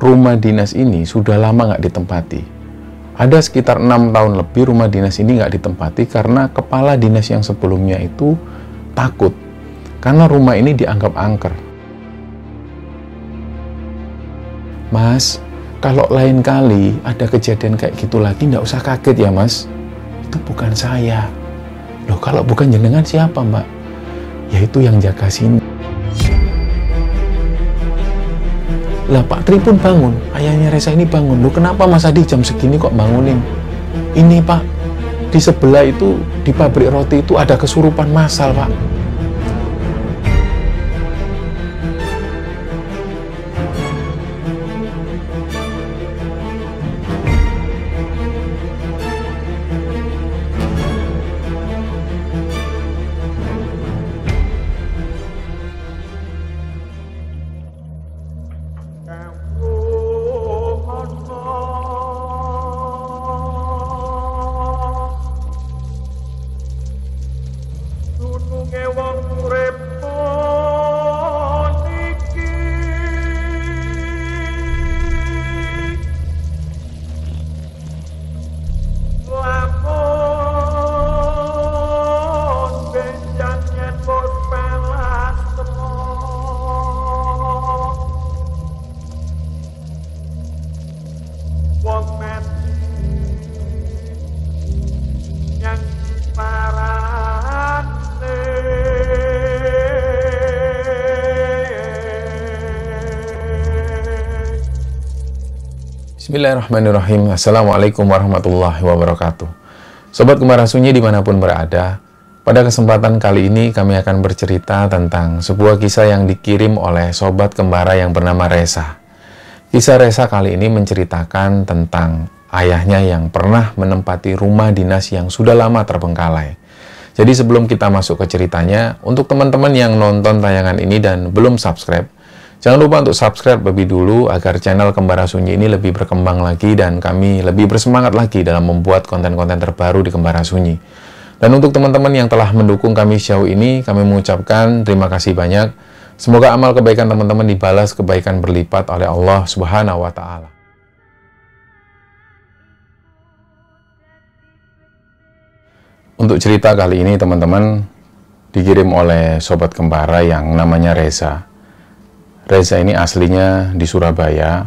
rumah dinas ini sudah lama nggak ditempati. Ada sekitar enam tahun lebih rumah dinas ini nggak ditempati karena kepala dinas yang sebelumnya itu takut karena rumah ini dianggap angker. Mas, kalau lain kali ada kejadian kayak gitu lagi nggak usah kaget ya mas. Itu bukan saya. Loh kalau bukan jenengan siapa mbak? Yaitu yang jaga sini. Lah Pak Tri pun bangun, ayahnya Reza ini bangun. Loh kenapa Mas Adi jam segini kok bangunin? Ini Pak, di sebelah itu, di pabrik roti itu ada kesurupan masal Pak. down. Bismillahirrahmanirrahim. Assalamualaikum warahmatullahi wabarakatuh. Sobat Kemara Sunyi dimanapun berada, pada kesempatan kali ini kami akan bercerita tentang sebuah kisah yang dikirim oleh Sobat Kembara yang bernama Reza. Kisah Reza kali ini menceritakan tentang ayahnya yang pernah menempati rumah dinas yang sudah lama terbengkalai. Jadi sebelum kita masuk ke ceritanya, untuk teman-teman yang nonton tayangan ini dan belum subscribe, Jangan lupa untuk subscribe lebih dulu agar channel Kembara Sunyi ini lebih berkembang lagi dan kami lebih bersemangat lagi dalam membuat konten-konten terbaru di Kembara Sunyi. Dan untuk teman-teman yang telah mendukung kami sejauh ini, kami mengucapkan terima kasih banyak. Semoga amal kebaikan teman-teman dibalas kebaikan berlipat oleh Allah Subhanahu wa taala. Untuk cerita kali ini teman-teman dikirim oleh sobat kembara yang namanya Reza. Reza ini aslinya di Surabaya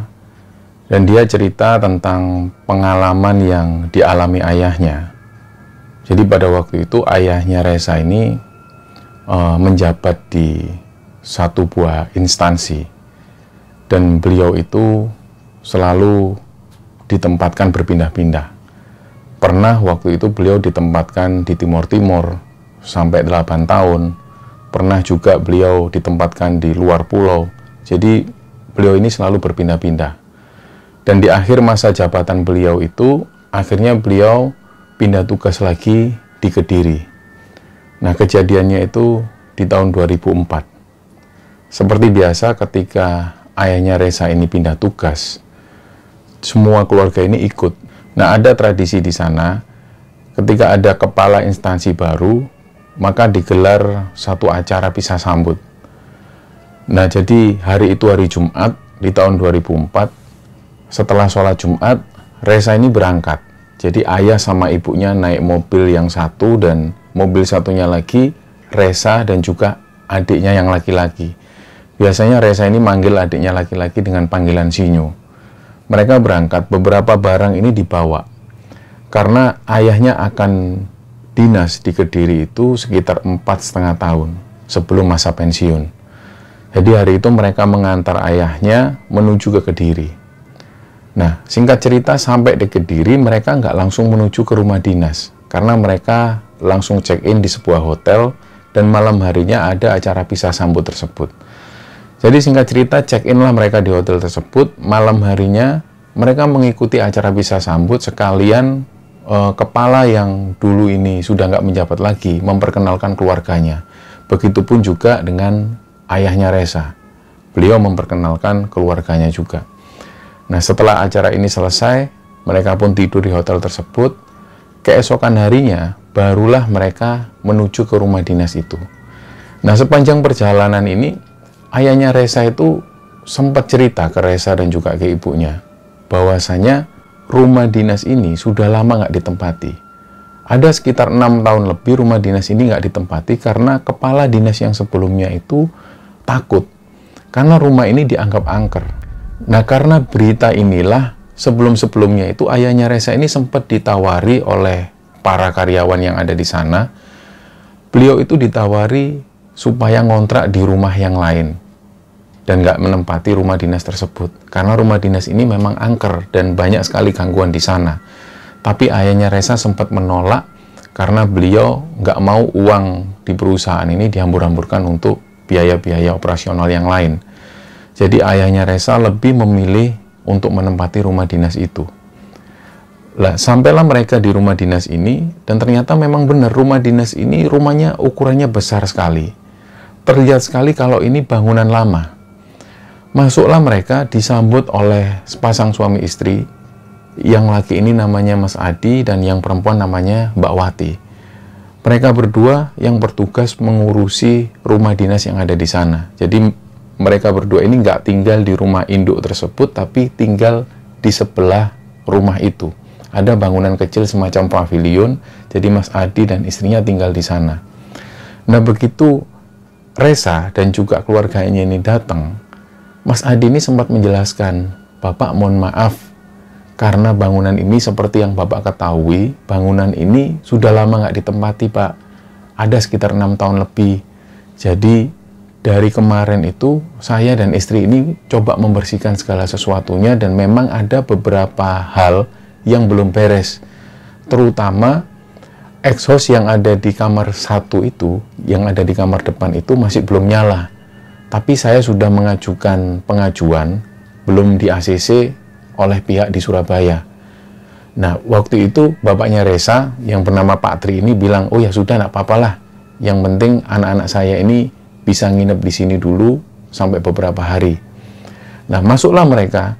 dan dia cerita tentang pengalaman yang dialami ayahnya. Jadi pada waktu itu ayahnya Reza ini uh, menjabat di satu buah instansi dan beliau itu selalu ditempatkan berpindah-pindah. Pernah waktu itu beliau ditempatkan di timor Timur sampai 8 tahun. Pernah juga beliau ditempatkan di luar pulau jadi beliau ini selalu berpindah-pindah. Dan di akhir masa jabatan beliau itu, akhirnya beliau pindah tugas lagi di Kediri. Nah, kejadiannya itu di tahun 2004. Seperti biasa ketika ayahnya Reza ini pindah tugas, semua keluarga ini ikut. Nah, ada tradisi di sana, ketika ada kepala instansi baru, maka digelar satu acara pisah sambut Nah, jadi hari itu hari Jumat di tahun 2004, setelah sholat Jumat, Reza ini berangkat. Jadi ayah sama ibunya naik mobil yang satu dan mobil satunya lagi Reza dan juga adiknya yang laki-laki. Biasanya Reza ini manggil adiknya laki-laki dengan panggilan Sinyo. Mereka berangkat, beberapa barang ini dibawa. Karena ayahnya akan dinas di Kediri itu sekitar empat setengah tahun sebelum masa pensiun. Jadi hari itu mereka mengantar ayahnya menuju ke Kediri. Nah, singkat cerita sampai di Kediri mereka nggak langsung menuju ke rumah dinas karena mereka langsung check-in di sebuah hotel dan malam harinya ada acara pisah sambut tersebut. Jadi singkat cerita check-in lah mereka di hotel tersebut, malam harinya mereka mengikuti acara pisah sambut sekalian eh, kepala yang dulu ini sudah nggak menjabat lagi memperkenalkan keluarganya. Begitupun juga dengan ayahnya Reza. Beliau memperkenalkan keluarganya juga. Nah, setelah acara ini selesai, mereka pun tidur di hotel tersebut. Keesokan harinya, barulah mereka menuju ke rumah dinas itu. Nah, sepanjang perjalanan ini, ayahnya Reza itu sempat cerita ke Reza dan juga ke ibunya bahwasanya rumah dinas ini sudah lama nggak ditempati. Ada sekitar enam tahun lebih rumah dinas ini nggak ditempati karena kepala dinas yang sebelumnya itu takut karena rumah ini dianggap angker. Nah, karena berita inilah sebelum-sebelumnya itu ayahnya Reza ini sempat ditawari oleh para karyawan yang ada di sana. Beliau itu ditawari supaya ngontrak di rumah yang lain dan nggak menempati rumah dinas tersebut karena rumah dinas ini memang angker dan banyak sekali gangguan di sana. Tapi ayahnya Reza sempat menolak karena beliau nggak mau uang di perusahaan ini dihambur-hamburkan untuk biaya-biaya operasional yang lain. Jadi ayahnya Reza lebih memilih untuk menempati rumah dinas itu. Lah, sampailah mereka di rumah dinas ini dan ternyata memang benar rumah dinas ini rumahnya ukurannya besar sekali. Terlihat sekali kalau ini bangunan lama. Masuklah mereka disambut oleh sepasang suami istri. Yang laki ini namanya Mas Adi dan yang perempuan namanya Mbak Wati mereka berdua yang bertugas mengurusi rumah dinas yang ada di sana. Jadi mereka berdua ini nggak tinggal di rumah induk tersebut, tapi tinggal di sebelah rumah itu. Ada bangunan kecil semacam pavilion, jadi Mas Adi dan istrinya tinggal di sana. Nah begitu Reza dan juga keluarganya ini datang, Mas Adi ini sempat menjelaskan, Bapak mohon maaf, karena bangunan ini seperti yang Bapak ketahui, bangunan ini sudah lama nggak ditempati Pak. Ada sekitar enam tahun lebih. Jadi dari kemarin itu saya dan istri ini coba membersihkan segala sesuatunya dan memang ada beberapa hal yang belum beres. Terutama exhaust yang ada di kamar satu itu, yang ada di kamar depan itu masih belum nyala. Tapi saya sudah mengajukan pengajuan, belum di ACC, oleh pihak di Surabaya. Nah, waktu itu bapaknya Reza yang bernama Pak Tri ini bilang, oh ya sudah, nak apa-apa lah. Yang penting anak-anak saya ini bisa nginep di sini dulu sampai beberapa hari. Nah, masuklah mereka.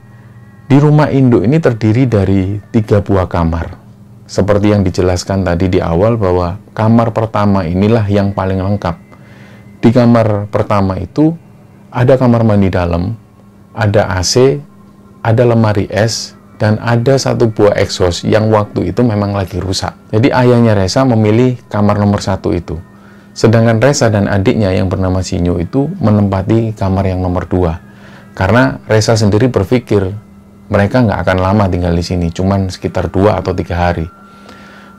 Di rumah induk ini terdiri dari tiga buah kamar. Seperti yang dijelaskan tadi di awal bahwa kamar pertama inilah yang paling lengkap. Di kamar pertama itu ada kamar mandi dalam, ada AC, ada lemari es dan ada satu buah exhaust yang waktu itu memang lagi rusak. Jadi ayahnya Reza memilih kamar nomor satu itu. Sedangkan Reza dan adiknya yang bernama Sinyo itu menempati kamar yang nomor dua. Karena Reza sendiri berpikir mereka nggak akan lama tinggal di sini, cuman sekitar dua atau tiga hari.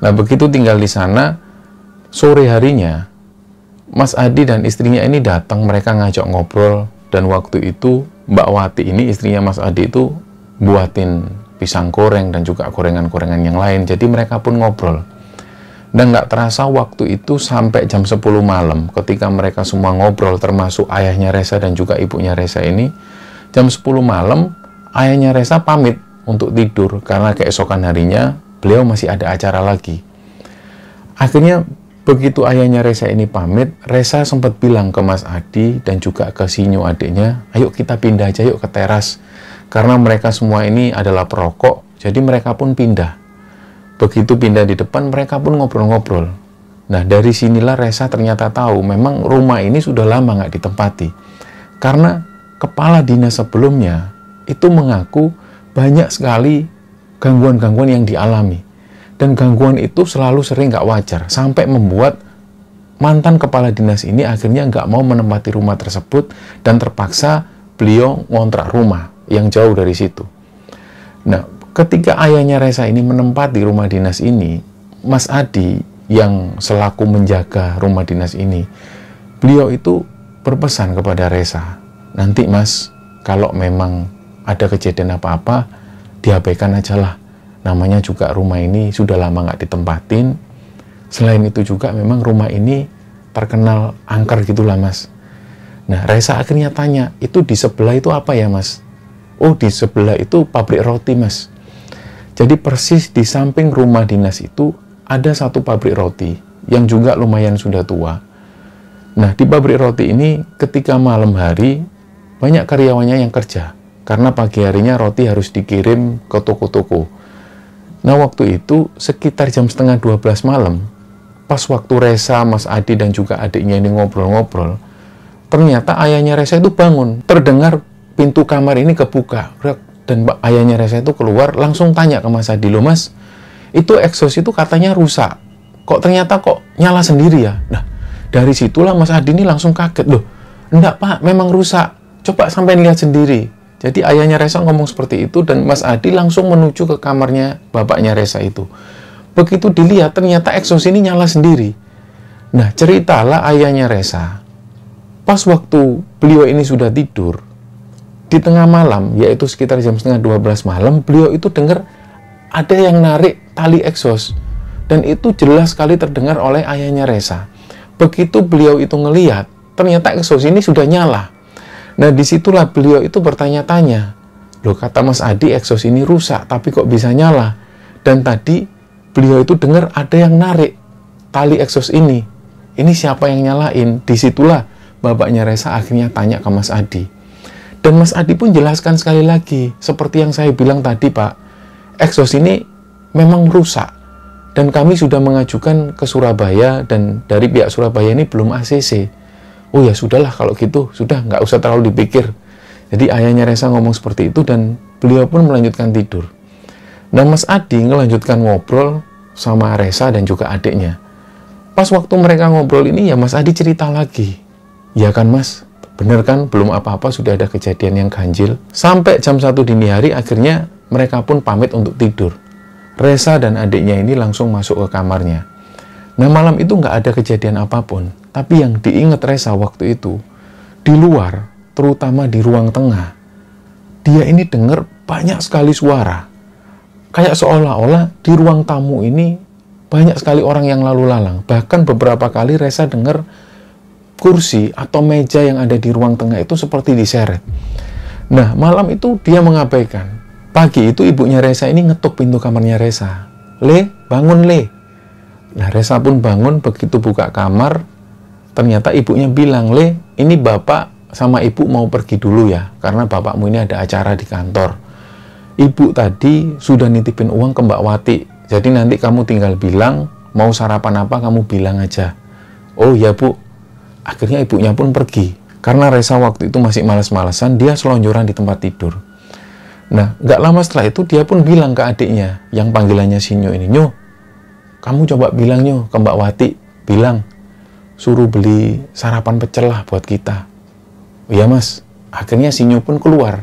Nah begitu tinggal di sana, sore harinya Mas Adi dan istrinya ini datang mereka ngajak ngobrol dan waktu itu Mbak Wati ini istrinya Mas Adi itu buatin pisang goreng dan juga gorengan-gorengan yang lain. Jadi mereka pun ngobrol. Dan nggak terasa waktu itu sampai jam 10 malam ketika mereka semua ngobrol termasuk ayahnya Reza dan juga ibunya Reza ini. Jam 10 malam ayahnya Reza pamit untuk tidur karena keesokan harinya beliau masih ada acara lagi. Akhirnya Begitu ayahnya Reza ini pamit, Reza sempat bilang ke Mas Adi dan juga ke Sinyo adiknya, ayo kita pindah aja yuk ke teras. Karena mereka semua ini adalah perokok, jadi mereka pun pindah. Begitu pindah di depan, mereka pun ngobrol-ngobrol. Nah, dari sinilah Reza ternyata tahu memang rumah ini sudah lama nggak ditempati. Karena kepala dinas sebelumnya itu mengaku banyak sekali gangguan-gangguan yang dialami. Dan gangguan itu selalu sering nggak wajar, sampai membuat mantan kepala dinas ini akhirnya nggak mau menempati rumah tersebut dan terpaksa beliau ngontrak rumah yang jauh dari situ. Nah, ketika ayahnya Reza ini menempati rumah dinas ini, Mas Adi yang selaku menjaga rumah dinas ini, beliau itu berpesan kepada Reza, nanti mas, kalau memang ada kejadian apa-apa, diabaikan aja lah namanya juga rumah ini sudah lama nggak ditempatin selain itu juga memang rumah ini terkenal angker gitulah mas nah Reza akhirnya tanya itu di sebelah itu apa ya mas oh di sebelah itu pabrik roti mas jadi persis di samping rumah dinas itu ada satu pabrik roti yang juga lumayan sudah tua nah di pabrik roti ini ketika malam hari banyak karyawannya yang kerja karena pagi harinya roti harus dikirim ke toko-toko. Nah waktu itu sekitar jam setengah 12 malam, pas waktu Reza, Mas Adi dan juga adiknya ini ngobrol-ngobrol, ternyata ayahnya Reza itu bangun. Terdengar pintu kamar ini kebuka. Dan ayahnya Reza itu keluar langsung tanya ke Mas Adi, loh mas, itu eksos itu katanya rusak. Kok ternyata kok nyala sendiri ya? Nah, dari situlah Mas Adi ini langsung kaget. Loh, enggak pak, memang rusak. Coba sampai lihat sendiri. Jadi ayahnya Reza ngomong seperti itu dan Mas Adi langsung menuju ke kamarnya bapaknya Reza itu. Begitu dilihat ternyata eksos ini nyala sendiri. Nah ceritalah ayahnya Reza. Pas waktu beliau ini sudah tidur, di tengah malam, yaitu sekitar jam setengah 12 malam, beliau itu dengar ada yang narik tali eksos. Dan itu jelas sekali terdengar oleh ayahnya Reza. Begitu beliau itu ngeliat, ternyata eksos ini sudah nyala. Nah disitulah beliau itu bertanya-tanya, loh kata Mas Adi eksos ini rusak tapi kok bisa nyala? Dan tadi beliau itu dengar ada yang narik tali eksos ini. Ini siapa yang nyalain? Disitulah bapaknya reza akhirnya tanya ke Mas Adi. Dan Mas Adi pun jelaskan sekali lagi, seperti yang saya bilang tadi Pak, eksos ini memang rusak. Dan kami sudah mengajukan ke Surabaya dan dari pihak Surabaya ini belum ACC oh ya sudahlah kalau gitu sudah nggak usah terlalu dipikir jadi ayahnya Reza ngomong seperti itu dan beliau pun melanjutkan tidur Nah Mas Adi melanjutkan ngobrol sama Reza dan juga adiknya pas waktu mereka ngobrol ini ya Mas Adi cerita lagi ya kan Mas bener kan belum apa-apa sudah ada kejadian yang ganjil sampai jam 1 dini hari akhirnya mereka pun pamit untuk tidur Reza dan adiknya ini langsung masuk ke kamarnya nah malam itu nggak ada kejadian apapun tapi yang diingat Reza waktu itu, di luar, terutama di ruang tengah, dia ini dengar banyak sekali suara. Kayak seolah-olah di ruang tamu ini banyak sekali orang yang lalu lalang. Bahkan beberapa kali Reza dengar kursi atau meja yang ada di ruang tengah itu seperti diseret. Nah, malam itu dia mengabaikan. Pagi itu ibunya Reza ini ngetuk pintu kamarnya Reza. Le, bangun Le. Nah, Reza pun bangun begitu buka kamar, ternyata ibunya bilang, Le, ini bapak sama ibu mau pergi dulu ya, karena bapakmu ini ada acara di kantor. Ibu tadi sudah nitipin uang ke Mbak Wati, jadi nanti kamu tinggal bilang, mau sarapan apa kamu bilang aja. Oh ya bu, akhirnya ibunya pun pergi. Karena reza waktu itu masih males malasan dia selonjoran di tempat tidur. Nah, gak lama setelah itu dia pun bilang ke adiknya, yang panggilannya Sinyo ini, Nyo, kamu coba bilang Nyo ke Mbak Wati, bilang suruh beli sarapan pecel lah buat kita. Iya mas, akhirnya Sinyo pun keluar.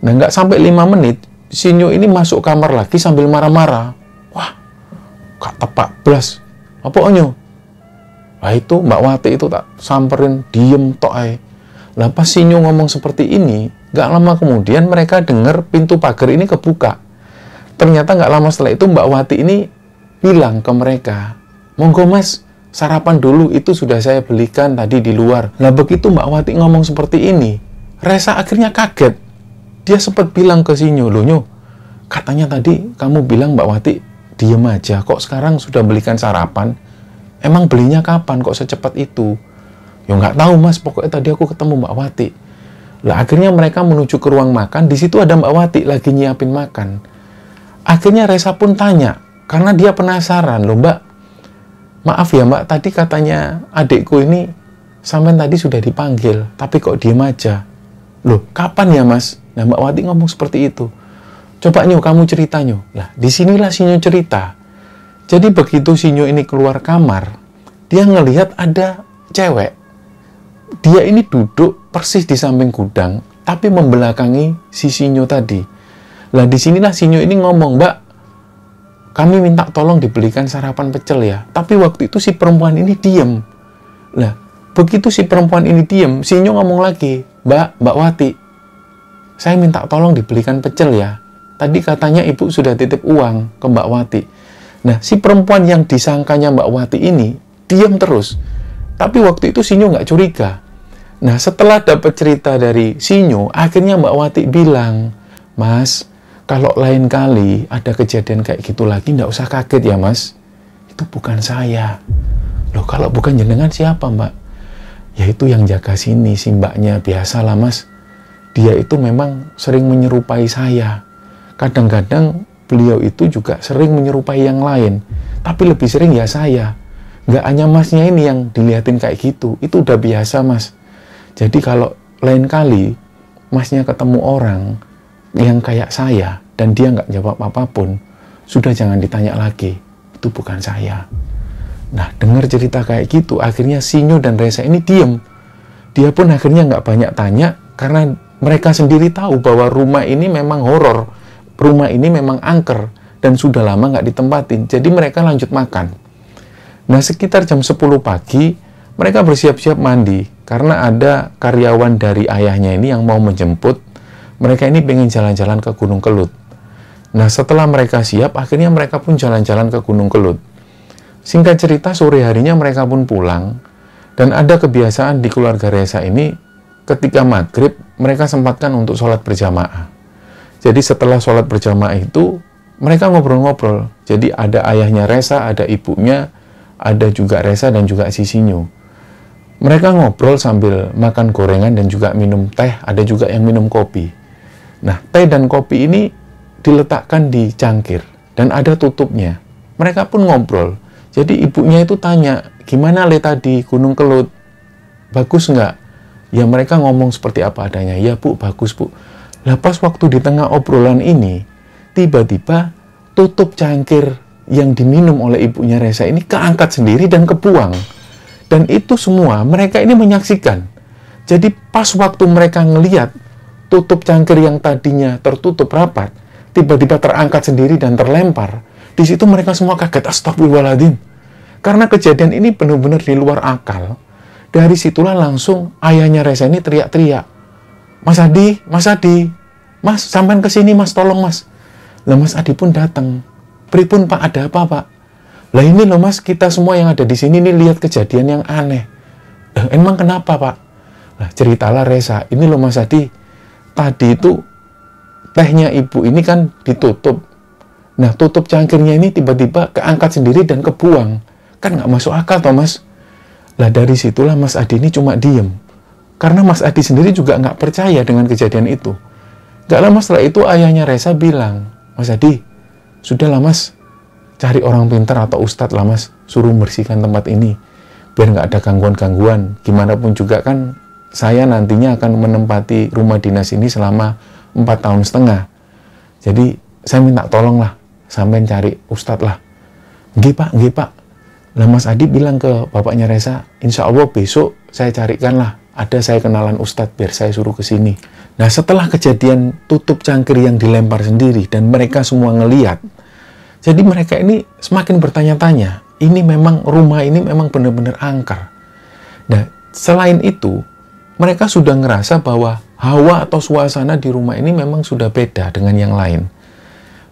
Nah nggak sampai lima menit, Sinyo ini masuk kamar lagi sambil marah-marah. Wah, kak tepak belas. Apa onyo? Wah itu Mbak Wati itu tak samperin, diem tok ay. Lah pas Sinyo ngomong seperti ini, nggak lama kemudian mereka dengar pintu pagar ini kebuka. Ternyata nggak lama setelah itu Mbak Wati ini bilang ke mereka, monggo mas, sarapan dulu itu sudah saya belikan tadi di luar. Nah begitu Mbak Wati ngomong seperti ini, Resa akhirnya kaget. Dia sempat bilang ke si Nyo, Nyo, katanya tadi kamu bilang Mbak Wati diem aja, kok sekarang sudah belikan sarapan? Emang belinya kapan kok secepat itu? Ya nggak tahu mas, pokoknya tadi aku ketemu Mbak Wati. Lah akhirnya mereka menuju ke ruang makan, di situ ada Mbak Wati lagi nyiapin makan. Akhirnya Resa pun tanya, karena dia penasaran loh Mbak, maaf ya mbak tadi katanya adikku ini sampean tadi sudah dipanggil tapi kok diem aja loh kapan ya mas nah mbak Wati ngomong seperti itu coba nyu kamu cerita nyu lah disinilah sinyo cerita jadi begitu sinyo ini keluar kamar dia ngelihat ada cewek dia ini duduk persis di samping gudang tapi membelakangi si sinyo tadi lah disinilah sinyo ini ngomong mbak kami minta tolong dibelikan sarapan pecel ya. Tapi waktu itu si perempuan ini diem. Nah, begitu si perempuan ini diem, si Inyo ngomong lagi, Mbak, Mbak Wati, saya minta tolong dibelikan pecel ya. Tadi katanya ibu sudah titip uang ke Mbak Wati. Nah, si perempuan yang disangkanya Mbak Wati ini, diem terus. Tapi waktu itu Sinyo nggak curiga. Nah, setelah dapat cerita dari Sinyo, akhirnya Mbak Wati bilang, Mas, kalau lain kali ada kejadian kayak gitu lagi, nggak usah kaget ya mas. Itu bukan saya. Loh kalau bukan jenengan siapa mbak? Ya itu yang jaga sini, si mbaknya. Biasalah mas. Dia itu memang sering menyerupai saya. Kadang-kadang beliau itu juga sering menyerupai yang lain. Tapi lebih sering ya saya. Nggak hanya masnya ini yang dilihatin kayak gitu. Itu udah biasa mas. Jadi kalau lain kali masnya ketemu orang, yang kayak saya dan dia nggak jawab apapun, sudah jangan ditanya lagi. Itu bukan saya. Nah, dengar cerita kayak gitu, akhirnya Sinyo dan Reza ini diem. Dia pun akhirnya nggak banyak tanya, karena mereka sendiri tahu bahwa rumah ini memang horor. Rumah ini memang angker, dan sudah lama nggak ditempatin. Jadi mereka lanjut makan. Nah, sekitar jam 10 pagi, mereka bersiap-siap mandi, karena ada karyawan dari ayahnya ini yang mau menjemput mereka ini pengen jalan-jalan ke Gunung Kelut. Nah, setelah mereka siap, akhirnya mereka pun jalan-jalan ke Gunung Kelut. Singkat cerita, sore harinya mereka pun pulang. Dan ada kebiasaan di keluarga Reza ini, ketika maghrib, mereka sempatkan untuk sholat berjamaah. Jadi setelah sholat berjamaah itu, mereka ngobrol-ngobrol. Jadi ada ayahnya Reza, ada ibunya, ada juga Reza dan juga sisinya. Mereka ngobrol sambil makan gorengan dan juga minum teh, ada juga yang minum kopi. Nah, teh dan kopi ini diletakkan di cangkir dan ada tutupnya. Mereka pun ngobrol. Jadi ibunya itu tanya, gimana le tadi Gunung Kelut? Bagus nggak? Ya mereka ngomong seperti apa adanya. Ya bu, bagus bu. Lah pas waktu di tengah obrolan ini, tiba-tiba tutup cangkir yang diminum oleh ibunya Reza ini keangkat sendiri dan kebuang. Dan itu semua mereka ini menyaksikan. Jadi pas waktu mereka ngeliat tutup cangkir yang tadinya tertutup rapat, tiba-tiba terangkat sendiri dan terlempar. Di situ mereka semua kaget, astagfirullahaladzim. Karena kejadian ini benar-benar di luar akal. Dari situlah langsung ayahnya Reza ini teriak-teriak. Mas Adi, Mas Adi, Mas sampan ke sini Mas, tolong Mas. Lah Mas Adi pun datang. Pripun Pak, ada apa Pak? Lah ini loh Mas, kita semua yang ada di sini ini lihat kejadian yang aneh. Eh, emang kenapa Pak? Nah, ceritalah Reza, ini loh Mas Adi, tadi itu tehnya ibu ini kan ditutup. Nah, tutup cangkirnya ini tiba-tiba keangkat sendiri dan kebuang. Kan nggak masuk akal, Thomas. Lah dari situlah Mas Adi ini cuma diem. Karena Mas Adi sendiri juga nggak percaya dengan kejadian itu. Gak lama setelah itu ayahnya Reza bilang, Mas Adi, sudahlah mas, cari orang pintar atau ustadz lah mas, suruh membersihkan tempat ini. Biar nggak ada gangguan-gangguan, gimana pun juga kan saya nantinya akan menempati rumah dinas ini selama 4 tahun setengah. Jadi saya minta tolong lah, sampai cari ustadz lah. Gih pak, gih pak. Nah Mas Adi bilang ke bapaknya Reza, insya Allah besok saya carikan lah. Ada saya kenalan ustadz biar saya suruh ke sini. Nah setelah kejadian tutup cangkir yang dilempar sendiri dan mereka semua ngeliat, jadi mereka ini semakin bertanya-tanya, ini memang rumah ini memang benar-benar angker. Nah selain itu, mereka sudah ngerasa bahwa hawa atau suasana di rumah ini memang sudah beda dengan yang lain.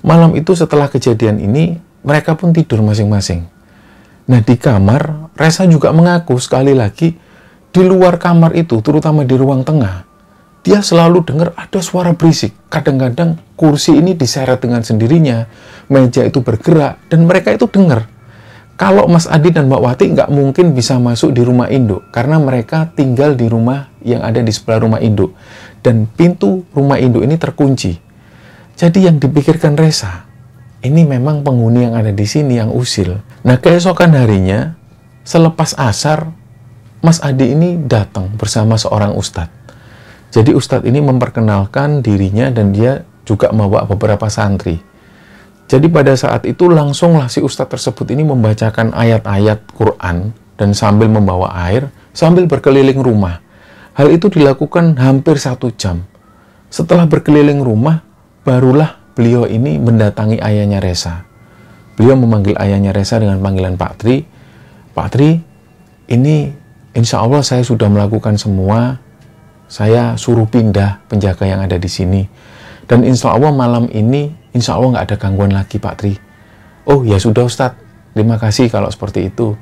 Malam itu setelah kejadian ini, mereka pun tidur masing-masing. Nah, di kamar, Resa juga mengaku sekali lagi, di luar kamar itu, terutama di ruang tengah, dia selalu dengar ada suara berisik. Kadang-kadang kursi ini diseret dengan sendirinya, meja itu bergerak, dan mereka itu dengar. Kalau Mas Adi dan Mbak Wati nggak mungkin bisa masuk di rumah induk karena mereka tinggal di rumah yang ada di sebelah rumah induk dan pintu rumah induk ini terkunci. Jadi yang dipikirkan Reza ini memang penghuni yang ada di sini yang usil. Nah keesokan harinya, selepas asar, Mas Adi ini datang bersama seorang ustadz. Jadi ustadz ini memperkenalkan dirinya dan dia juga membawa beberapa santri. Jadi pada saat itu langsunglah si ustadz tersebut ini membacakan ayat-ayat Quran dan sambil membawa air, sambil berkeliling rumah. Hal itu dilakukan hampir satu jam. Setelah berkeliling rumah, barulah beliau ini mendatangi ayahnya Reza. Beliau memanggil ayahnya Reza dengan panggilan Pak Tri. Pak Tri, ini insya Allah saya sudah melakukan semua. Saya suruh pindah penjaga yang ada di sini dan insya Allah malam ini, insya Allah nggak ada gangguan lagi Pak Tri. Oh ya sudah Ustadz, terima kasih kalau seperti itu.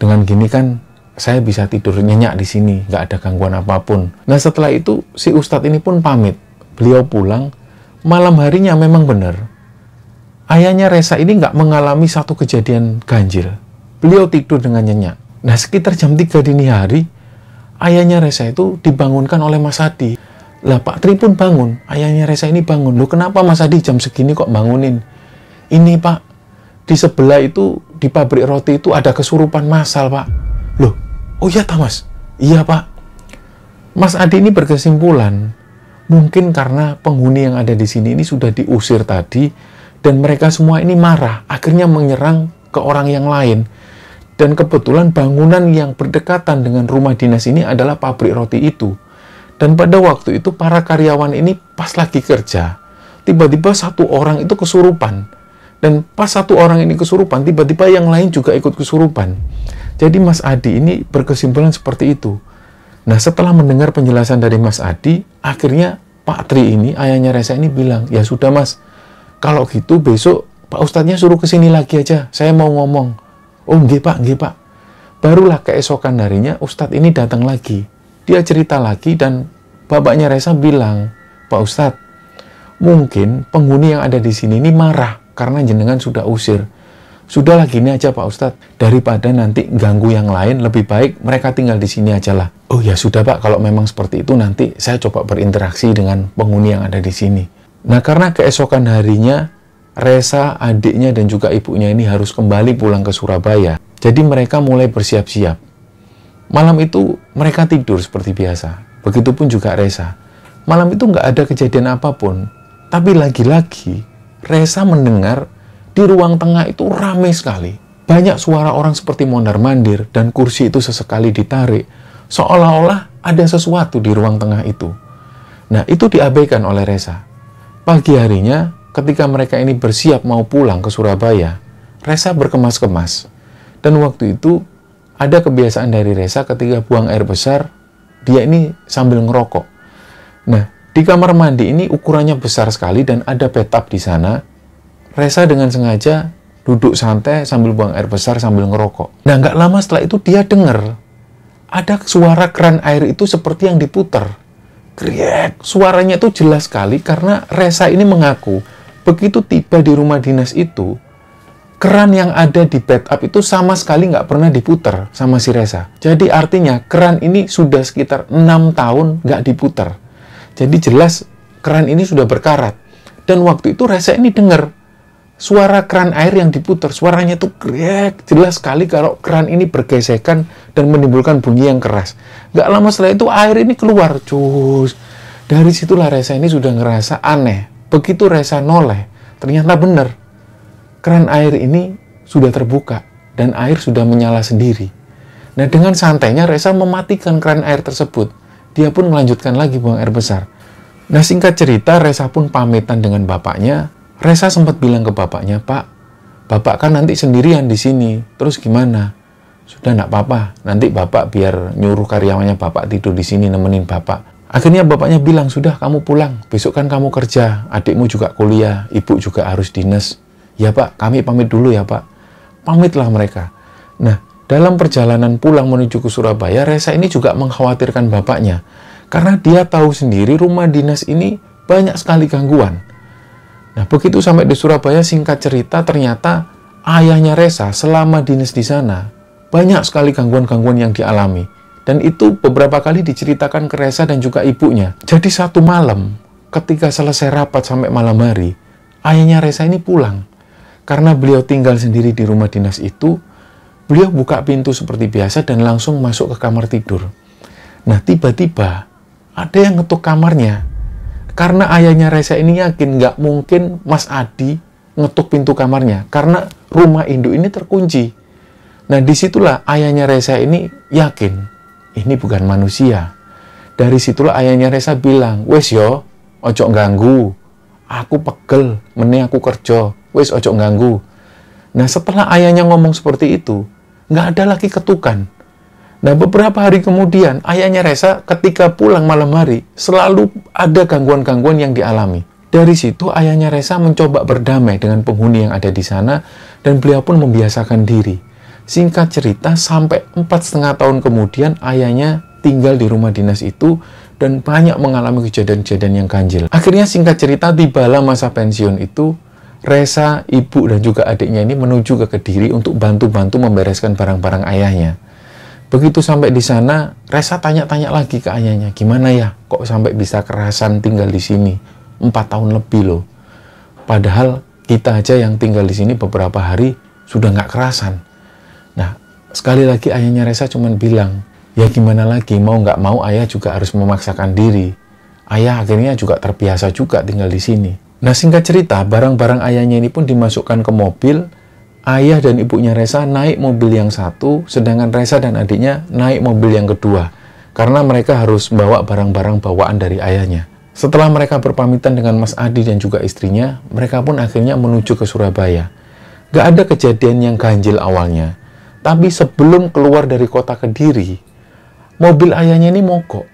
Dengan gini kan saya bisa tidur nyenyak di sini, nggak ada gangguan apapun. Nah setelah itu si Ustadz ini pun pamit. Beliau pulang, malam harinya memang benar. Ayahnya Reza ini nggak mengalami satu kejadian ganjil. Beliau tidur dengan nyenyak. Nah sekitar jam 3 dini hari, ayahnya Reza itu dibangunkan oleh Mas Hadi. Lah Pak Tri pun bangun, ayahnya Reza ini bangun. Loh kenapa Mas Adi jam segini kok bangunin? Ini Pak, di sebelah itu, di pabrik roti itu ada kesurupan masal Pak. Loh, oh iya tak Mas? Iya Pak. Mas Adi ini berkesimpulan, mungkin karena penghuni yang ada di sini ini sudah diusir tadi, dan mereka semua ini marah, akhirnya menyerang ke orang yang lain. Dan kebetulan bangunan yang berdekatan dengan rumah dinas ini adalah pabrik roti itu dan pada waktu itu para karyawan ini pas lagi kerja, tiba-tiba satu orang itu kesurupan. Dan pas satu orang ini kesurupan, tiba-tiba yang lain juga ikut kesurupan. Jadi Mas Adi ini berkesimpulan seperti itu. Nah setelah mendengar penjelasan dari Mas Adi, akhirnya Pak Tri ini, ayahnya Reza ini bilang, ya sudah mas, kalau gitu besok Pak Ustadznya suruh kesini lagi aja, saya mau ngomong. Oh nggih pak, nggih pak. Barulah keesokan harinya Ustadz ini datang lagi dia cerita lagi dan bapaknya Reza bilang, Pak Ustadz, mungkin penghuni yang ada di sini ini marah karena jenengan sudah usir. Sudah lagi ini aja Pak Ustadz, daripada nanti ganggu yang lain, lebih baik mereka tinggal di sini aja lah. Oh ya sudah Pak, kalau memang seperti itu nanti saya coba berinteraksi dengan penghuni yang ada di sini. Nah karena keesokan harinya, Reza adiknya dan juga ibunya ini harus kembali pulang ke Surabaya. Jadi mereka mulai bersiap-siap Malam itu mereka tidur seperti biasa. Begitupun juga Reza. Malam itu nggak ada kejadian apapun. Tapi lagi-lagi Reza mendengar di ruang tengah itu ramai sekali. Banyak suara orang seperti mondar-mandir dan kursi itu sesekali ditarik. Seolah-olah ada sesuatu di ruang tengah itu. Nah, itu diabaikan oleh Reza. Pagi harinya, ketika mereka ini bersiap mau pulang ke Surabaya, Reza berkemas-kemas. Dan waktu itu ada kebiasaan dari Reza ketika buang air besar, dia ini sambil ngerokok. Nah, di kamar mandi ini ukurannya besar sekali dan ada bathtub di sana. Reza dengan sengaja duduk santai sambil buang air besar sambil ngerokok. Nah, nggak lama setelah itu dia dengar ada suara keran air itu seperti yang diputer. Kriek, suaranya itu jelas sekali karena Reza ini mengaku begitu tiba di rumah dinas itu, keran yang ada di backup itu sama sekali nggak pernah diputer sama si Reza. Jadi artinya keran ini sudah sekitar 6 tahun nggak diputer. Jadi jelas keran ini sudah berkarat. Dan waktu itu Reza ini dengar suara keran air yang diputer. Suaranya tuh grek, jelas sekali kalau keran ini bergesekan dan menimbulkan bunyi yang keras. Nggak lama setelah itu air ini keluar. Cus. Dari situlah Reza ini sudah ngerasa aneh. Begitu Reza noleh, ternyata benar keran air ini sudah terbuka dan air sudah menyala sendiri. Nah, dengan santainya Reza mematikan keran air tersebut. Dia pun melanjutkan lagi buang air besar. Nah, singkat cerita, Reza pun pamitan dengan bapaknya. Reza sempat bilang ke bapaknya, Pak, Bapak kan nanti sendirian di sini. Terus gimana? Sudah nak apa-apa, nanti Bapak biar nyuruh karyawannya Bapak tidur di sini nemenin Bapak. Akhirnya bapaknya bilang, sudah kamu pulang, besok kan kamu kerja, adikmu juga kuliah, ibu juga harus dinas. Ya pak, kami pamit dulu ya pak. Pamitlah mereka. Nah, dalam perjalanan pulang menuju ke Surabaya, Reza ini juga mengkhawatirkan bapaknya. Karena dia tahu sendiri rumah dinas ini banyak sekali gangguan. Nah, begitu sampai di Surabaya, singkat cerita ternyata ayahnya Reza selama dinas di sana banyak sekali gangguan-gangguan yang dialami. Dan itu beberapa kali diceritakan ke Reza dan juga ibunya. Jadi satu malam, ketika selesai rapat sampai malam hari, ayahnya Reza ini pulang. Karena beliau tinggal sendiri di rumah dinas itu, beliau buka pintu seperti biasa dan langsung masuk ke kamar tidur. Nah, tiba-tiba ada yang ngetuk kamarnya. Karena ayahnya Reza ini yakin nggak mungkin Mas Adi ngetuk pintu kamarnya. Karena rumah induk ini terkunci. Nah, disitulah ayahnya Reza ini yakin ini bukan manusia. Dari situlah ayahnya Reza bilang, wes yo, ojo ganggu, aku pegel, mending aku kerja, wis ojo ganggu. Nah setelah ayahnya ngomong seperti itu, nggak ada lagi ketukan. Nah beberapa hari kemudian ayahnya Reza ketika pulang malam hari selalu ada gangguan-gangguan yang dialami. Dari situ ayahnya Reza mencoba berdamai dengan penghuni yang ada di sana dan beliau pun membiasakan diri. Singkat cerita sampai empat setengah tahun kemudian ayahnya tinggal di rumah dinas itu dan banyak mengalami kejadian-kejadian yang ganjil. Akhirnya singkat cerita tibalah masa pensiun itu Resa, ibu, dan juga adiknya ini menuju ke Kediri untuk bantu-bantu membereskan barang-barang ayahnya. Begitu sampai di sana, Resa tanya-tanya lagi ke ayahnya, gimana ya kok sampai bisa kerasan tinggal di sini? Empat tahun lebih loh. Padahal kita aja yang tinggal di sini beberapa hari sudah nggak kerasan. Nah, sekali lagi ayahnya Resa cuma bilang, ya gimana lagi, mau nggak mau ayah juga harus memaksakan diri. Ayah akhirnya juga terbiasa juga tinggal di sini. Nah singkat cerita, barang-barang ayahnya ini pun dimasukkan ke mobil. Ayah dan ibunya Reza naik mobil yang satu, sedangkan Reza dan adiknya naik mobil yang kedua. Karena mereka harus bawa barang-barang bawaan dari ayahnya. Setelah mereka berpamitan dengan Mas Adi dan juga istrinya, mereka pun akhirnya menuju ke Surabaya. Gak ada kejadian yang ganjil awalnya. Tapi sebelum keluar dari kota Kediri, mobil ayahnya ini mogok.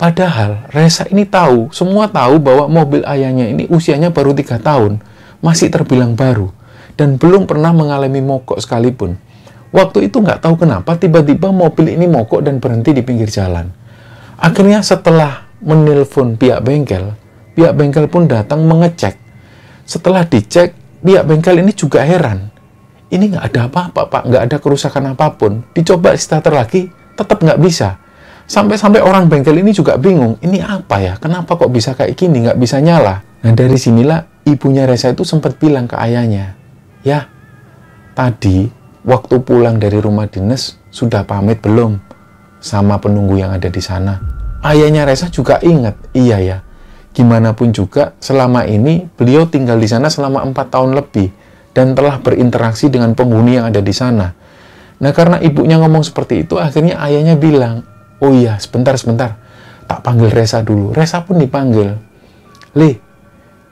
Padahal Reza ini tahu, semua tahu bahwa mobil ayahnya ini usianya baru tiga tahun, masih terbilang baru, dan belum pernah mengalami mogok sekalipun. Waktu itu nggak tahu kenapa tiba-tiba mobil ini mogok dan berhenti di pinggir jalan. Akhirnya setelah menelpon pihak bengkel, pihak bengkel pun datang mengecek. Setelah dicek, pihak bengkel ini juga heran. Ini nggak ada apa-apa, Pak. Nggak ada kerusakan apapun. Dicoba starter lagi, tetap nggak bisa Sampai-sampai orang bengkel ini juga bingung, ini apa ya? Kenapa kok bisa kayak gini? Nggak bisa nyala. Nah dari sinilah ibunya Reza itu sempat bilang ke ayahnya, ya tadi waktu pulang dari rumah dinas sudah pamit belum sama penunggu yang ada di sana? Ayahnya Reza juga ingat, iya ya. Gimana pun juga selama ini beliau tinggal di sana selama 4 tahun lebih dan telah berinteraksi dengan penghuni yang ada di sana. Nah karena ibunya ngomong seperti itu akhirnya ayahnya bilang, Oh iya, sebentar, sebentar. Tak panggil Reza dulu. Reza pun dipanggil. Li,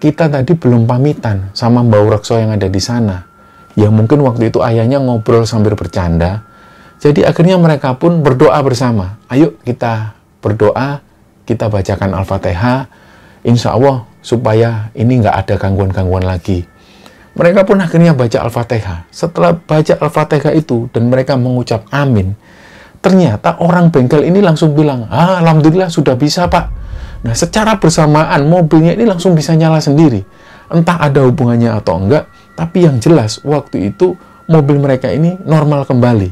kita tadi belum pamitan sama Mbak Urakso yang ada di sana. Ya mungkin waktu itu ayahnya ngobrol sambil bercanda. Jadi akhirnya mereka pun berdoa bersama. Ayo kita berdoa, kita bacakan Al-Fatihah. Insya Allah supaya ini nggak ada gangguan-gangguan lagi. Mereka pun akhirnya baca Al-Fatihah. Setelah baca Al-Fatihah itu dan mereka mengucap amin, ternyata orang bengkel ini langsung bilang, ah, Alhamdulillah sudah bisa Pak. Nah, secara bersamaan mobilnya ini langsung bisa nyala sendiri. Entah ada hubungannya atau enggak, tapi yang jelas waktu itu mobil mereka ini normal kembali.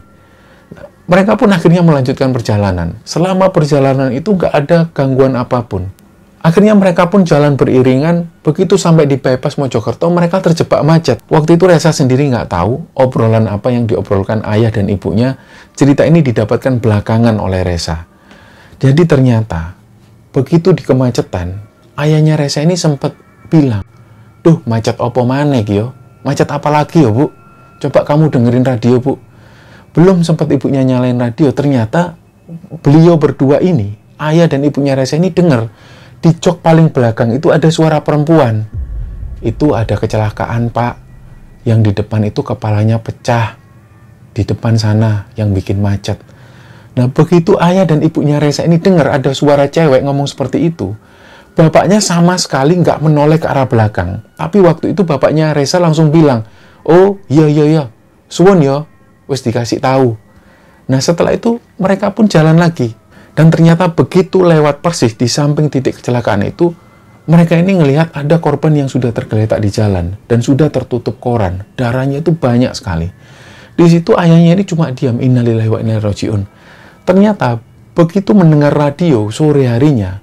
Nah, mereka pun akhirnya melanjutkan perjalanan. Selama perjalanan itu nggak ada gangguan apapun. Akhirnya mereka pun jalan beriringan, begitu sampai di bypass Mojokerto mereka terjebak macet. Waktu itu Reza sendiri nggak tahu obrolan apa yang diobrolkan ayah dan ibunya, cerita ini didapatkan belakangan oleh Reza. Jadi ternyata, begitu di kemacetan, ayahnya Reza ini sempat bilang, Duh, macet opo mana Gio? Macet apa lagi yo, Bu? Coba kamu dengerin radio, Bu. Belum sempat ibunya nyalain radio, ternyata beliau berdua ini, ayah dan ibunya Reza ini dengar di jok paling belakang itu ada suara perempuan. Itu ada kecelakaan, Pak. Yang di depan itu kepalanya pecah. Di depan sana yang bikin macet. Nah, begitu ayah dan ibunya Reza ini dengar ada suara cewek ngomong seperti itu, bapaknya sama sekali nggak menoleh ke arah belakang. Tapi waktu itu bapaknya Reza langsung bilang, Oh, iya, iya, iya, suwon ya, Wis dikasih tahu. Nah, setelah itu mereka pun jalan lagi dan ternyata begitu lewat persis di samping titik kecelakaan itu, mereka ini melihat ada korban yang sudah tergeletak di jalan dan sudah tertutup koran. Darahnya itu banyak sekali. Di situ ayahnya ini cuma diam innalillahi wa inna rojiun. Ternyata begitu mendengar radio sore harinya,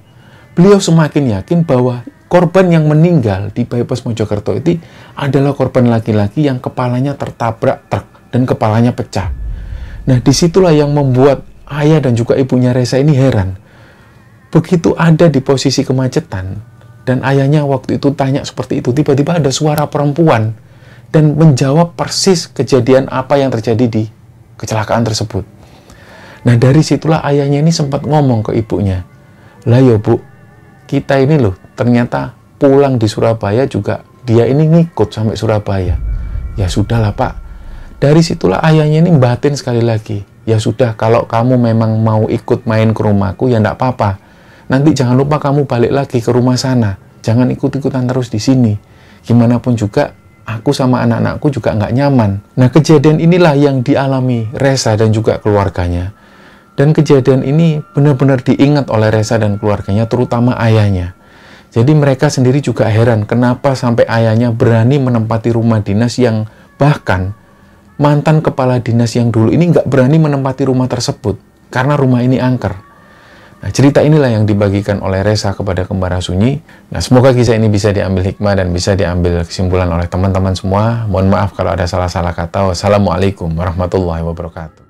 beliau semakin yakin bahwa korban yang meninggal di bypass Mojokerto itu adalah korban laki-laki yang kepalanya tertabrak truk dan kepalanya pecah. Nah, disitulah yang membuat ayah dan juga ibunya Reza ini heran. Begitu ada di posisi kemacetan, dan ayahnya waktu itu tanya seperti itu, tiba-tiba ada suara perempuan dan menjawab persis kejadian apa yang terjadi di kecelakaan tersebut. Nah dari situlah ayahnya ini sempat ngomong ke ibunya, lah yo bu, kita ini loh ternyata pulang di Surabaya juga dia ini ngikut sampai Surabaya. Ya sudahlah pak. Dari situlah ayahnya ini batin sekali lagi ya sudah kalau kamu memang mau ikut main ke rumahku ya enggak apa-apa. Nanti jangan lupa kamu balik lagi ke rumah sana. Jangan ikut-ikutan terus di sini. Gimana pun juga aku sama anak-anakku juga nggak nyaman. Nah kejadian inilah yang dialami Reza dan juga keluarganya. Dan kejadian ini benar-benar diingat oleh Reza dan keluarganya, terutama ayahnya. Jadi mereka sendiri juga heran kenapa sampai ayahnya berani menempati rumah dinas yang bahkan mantan kepala dinas yang dulu ini nggak berani menempati rumah tersebut karena rumah ini angker. Nah, cerita inilah yang dibagikan oleh Reza kepada Kembara Sunyi. Nah, semoga kisah ini bisa diambil hikmah dan bisa diambil kesimpulan oleh teman-teman semua. Mohon maaf kalau ada salah-salah kata. Wassalamualaikum warahmatullahi wabarakatuh.